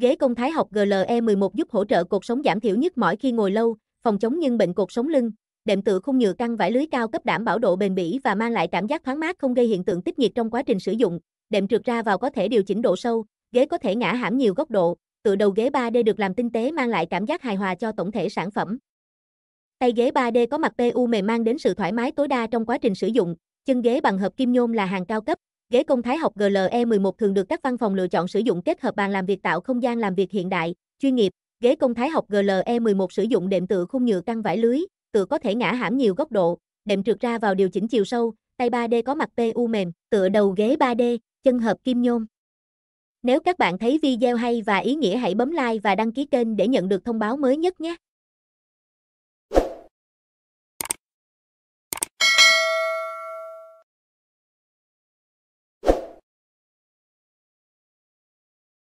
Ghế công thái học GLE11 giúp hỗ trợ cột sống giảm thiểu nhức mỏi khi ngồi lâu, phòng chống nhưng bệnh cột sống lưng. Đệm tựa khung nhựa căng vải lưới cao cấp đảm bảo độ bền bỉ và mang lại cảm giác thoáng mát không gây hiện tượng tích nhiệt trong quá trình sử dụng. Đệm trượt ra vào có thể điều chỉnh độ sâu, ghế có thể ngã hãm nhiều góc độ. Tựa đầu ghế 3D được làm tinh tế mang lại cảm giác hài hòa cho tổng thể sản phẩm. Tay ghế 3D có mặt PU mềm mang đến sự thoải mái tối đa trong quá trình sử dụng. Chân ghế bằng hợp kim nhôm là hàng cao cấp, Ghế công thái học GLE11 thường được các văn phòng lựa chọn sử dụng kết hợp bàn làm việc tạo không gian làm việc hiện đại, chuyên nghiệp. Ghế công thái học GLE11 sử dụng đệm tựa khung nhựa căng vải lưới, tựa có thể ngã hãm nhiều góc độ, đệm trượt ra vào điều chỉnh chiều sâu, tay 3D có mặt PU mềm, tựa đầu ghế 3D, chân hợp kim nhôm. Nếu các bạn thấy video hay và ý nghĩa hãy bấm like và đăng ký kênh để nhận được thông báo mới nhất nhé.